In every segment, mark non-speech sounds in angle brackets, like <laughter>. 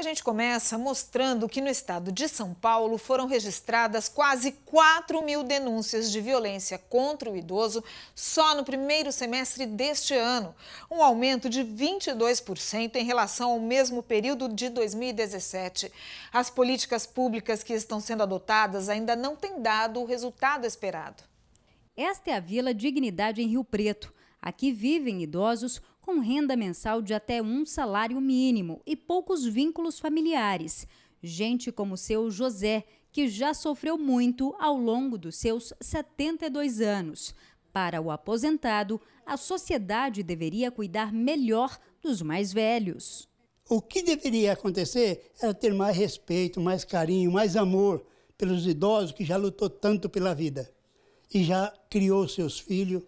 a gente começa mostrando que no estado de São Paulo foram registradas quase 4 mil denúncias de violência contra o idoso só no primeiro semestre deste ano, um aumento de 22% em relação ao mesmo período de 2017. As políticas públicas que estão sendo adotadas ainda não têm dado o resultado esperado. Esta é a Vila Dignidade em Rio Preto. Aqui vivem idosos com renda mensal de até um salário mínimo e poucos vínculos familiares. Gente como seu José, que já sofreu muito ao longo dos seus 72 anos. Para o aposentado, a sociedade deveria cuidar melhor dos mais velhos. O que deveria acontecer era ter mais respeito, mais carinho, mais amor pelos idosos que já lutou tanto pela vida e já criou seus filhos,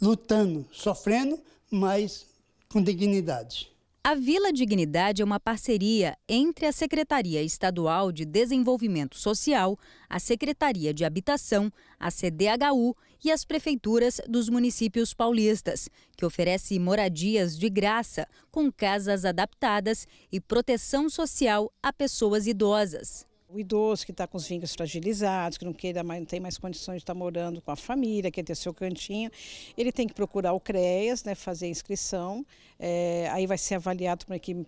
lutando, sofrendo, mas com dignidade. A Vila Dignidade é uma parceria entre a Secretaria Estadual de Desenvolvimento Social, a Secretaria de Habitação, a CDHU e as prefeituras dos municípios paulistas, que oferece moradias de graça, com casas adaptadas e proteção social a pessoas idosas. O idoso que está com os vínculos fragilizados, que não, queira mais, não tem mais condições de estar tá morando com a família, quer ter seu cantinho, ele tem que procurar o CREAS, né, fazer a inscrição, é, aí vai ser avaliado por uma equipe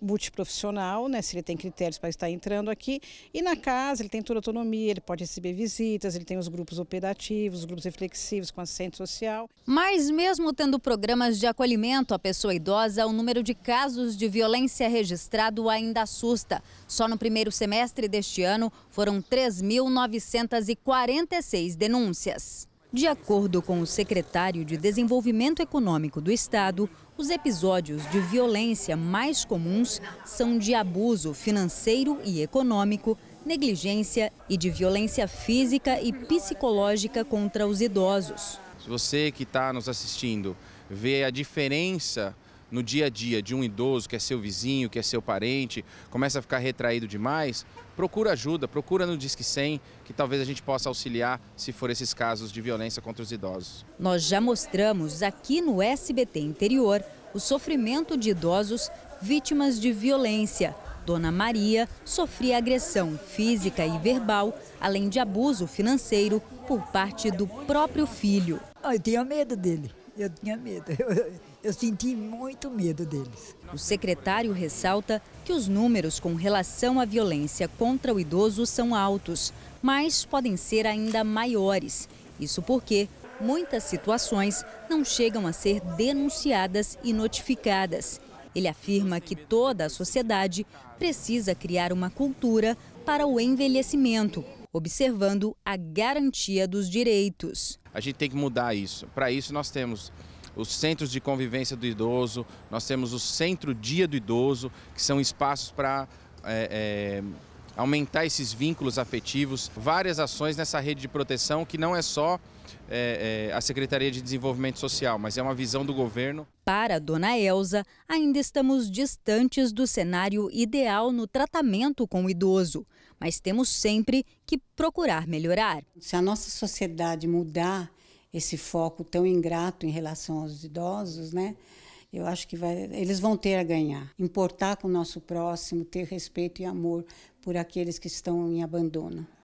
multiprofissional, né, se ele tem critérios para estar entrando aqui, e na casa ele tem toda a autonomia, ele pode receber visitas, ele tem os grupos operativos, os grupos reflexivos com assistente social. Mas mesmo tendo programas de acolhimento à pessoa idosa, o número de casos de violência registrado ainda assusta. Só no primeiro semestre deste ano foram 3.946 denúncias. De acordo com o secretário de Desenvolvimento Econômico do Estado, os episódios de violência mais comuns são de abuso financeiro e econômico, negligência e de violência física e psicológica contra os idosos. Se você que está nos assistindo vê a diferença no dia a dia de um idoso que é seu vizinho, que é seu parente, começa a ficar retraído demais, procura ajuda, procura no Disque 100, que talvez a gente possa auxiliar se for esses casos de violência contra os idosos. Nós já mostramos aqui no SBT Interior o sofrimento de idosos vítimas de violência. Dona Maria sofria agressão física e verbal, além de abuso financeiro por parte do próprio filho. Eu tinha medo dele. Eu tinha medo, <laughs> eu, eu senti muito medo deles. O secretário ressalta que os números com relação à violência contra o idoso são altos, mas podem ser ainda maiores. Isso porque muitas situações não chegam a ser denunciadas e notificadas. Ele afirma que toda a sociedade precisa criar uma cultura para o envelhecimento observando a garantia dos direitos. A gente tem que mudar isso. Para isso, nós temos os centros de convivência do idoso, nós temos o Centro Dia do Idoso, que são espaços para. É, é aumentar esses vínculos afetivos, várias ações nessa rede de proteção que não é só é, é, a Secretaria de Desenvolvimento Social, mas é uma visão do governo. Para Dona Elza, ainda estamos distantes do cenário ideal no tratamento com o idoso, mas temos sempre que procurar melhorar. Se a nossa sociedade mudar esse foco tão ingrato em relação aos idosos, né? Eu acho que vai, eles vão ter a ganhar. Importar com o nosso próximo, ter respeito e amor por aqueles que estão em abandono.